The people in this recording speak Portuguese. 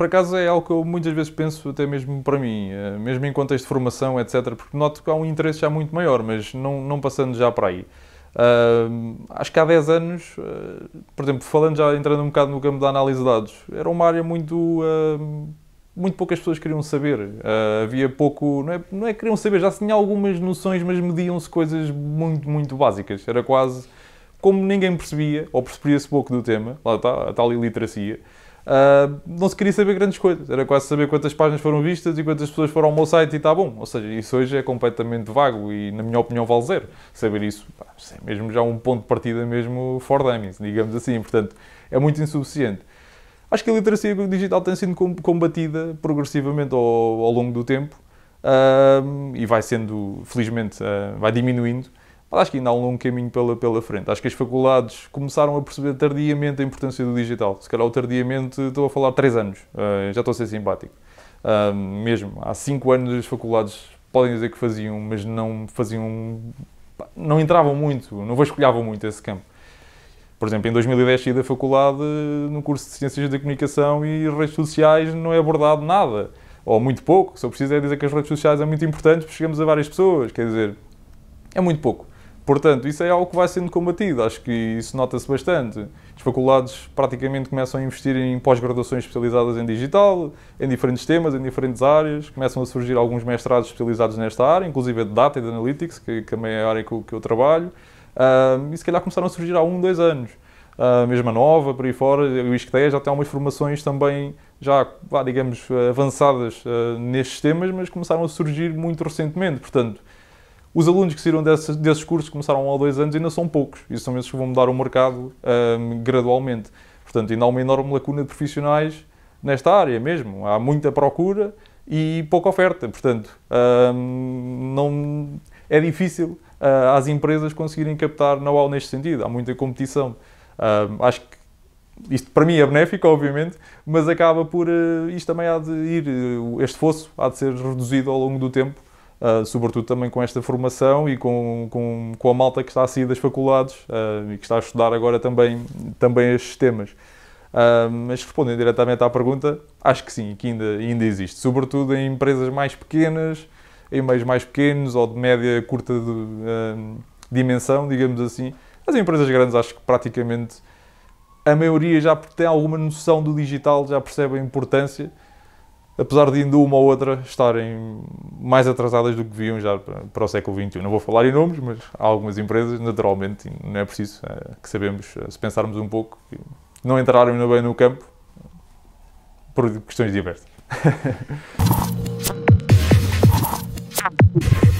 por acaso é algo que eu muitas vezes penso, até mesmo para mim, eh, mesmo em contexto de formação, etc., porque noto que há um interesse já muito maior, mas não, não passando já para aí. Uh, acho que há 10 anos, uh, por exemplo, falando já, entrando um bocado no campo da análise de dados, era uma área muito. Uh, muito poucas pessoas queriam saber. Ah, havia pouco. Não é, não é queriam saber, já se tinha algumas noções, mas mediam-se coisas muito, muito básicas. Era quase. Como ninguém percebia, ou percebia-se pouco do tema, lá está, a tal iliteracia. Uh, não se queria saber grandes coisas. Era quase saber quantas páginas foram vistas e quantas pessoas foram ao meu site e está bom. Ou seja, isso hoje é completamente vago e, na minha opinião, vale zero. Saber isso, pá, é mesmo já um ponto de partida mesmo for dummies, digamos assim. Portanto, é muito insuficiente. Acho que a literacia digital tem sido combatida progressivamente ao, ao longo do tempo uh, e vai sendo, felizmente, uh, vai diminuindo mas acho que ainda há um longo caminho pela, pela frente. Acho que as faculdades começaram a perceber tardiamente a importância do digital. Se calhar, tardiamente, estou a falar 3 anos. Uh, já estou a ser simpático. Uh, mesmo, há 5 anos as faculdades podem dizer que faziam, mas não faziam. não entravam muito, não vasculhavam muito esse campo. Por exemplo, em 2010 saí da faculdade eh, no curso de Ciências da Comunicação e redes sociais não é abordado nada, ou muito pouco. Só preciso é dizer que as redes sociais é muito importante porque chegamos a várias pessoas, quer dizer, é muito pouco. Portanto, isso é algo que vai sendo combatido, acho que isso nota-se bastante. As faculdades praticamente começam a investir em pós-graduações especializadas em digital, em diferentes temas, em diferentes áreas, começam a surgir alguns mestrados especializados nesta área, inclusive a de Data e de Analytics, que, também é a área que eu, que eu trabalho, um, e se calhar começaram a surgir há um, dois anos. Uh, ah, mesma nova, por aí fora, o ISCTE já tem algumas formações também, já, digamos, avançadas uh, nestes temas, mas começaram a surgir muito recentemente, portanto, os alunos que saíram desses cursos, começaram há dois anos, ainda são poucos. E são esses que vão mudar o mercado um, gradualmente. Portanto, ainda há uma enorme lacuna de profissionais nesta área mesmo. Há muita procura e pouca oferta. Portanto, um, não, é difícil uh, empresas conseguirem captar know-how neste sentido. Há muita competição. Hum, acho que isto para mim é benéfico, obviamente, mas acaba por. Uh, isto também há de ir. Eh, este fosso há de ser reduzido ao longo do tempo Uh, sobretudo também com esta formação e com, com, com, a malta que está a sair das faculdades uh, e que está a estudar agora também, também estes temas. Uh, mas respondendo diretamente à pergunta, acho que sim, que ainda, ainda existe, sobretudo em empresas mais pequenas, em meios mais pequenos ou de média curta de, dimensão, digamos assim. As empresas grandes acho que praticamente a maioria já tem alguma noção do digital, já percebe a importância apesar de ainda uma ou outra estarem mais atrasadas do que deviam já para o século XXI. Não vou falar em nomes mas há algumas empresas, naturalmente, não é preciso é, que sabemos, eh, se pensarmos um pouco, que não entraram bem no campo por questões diversas.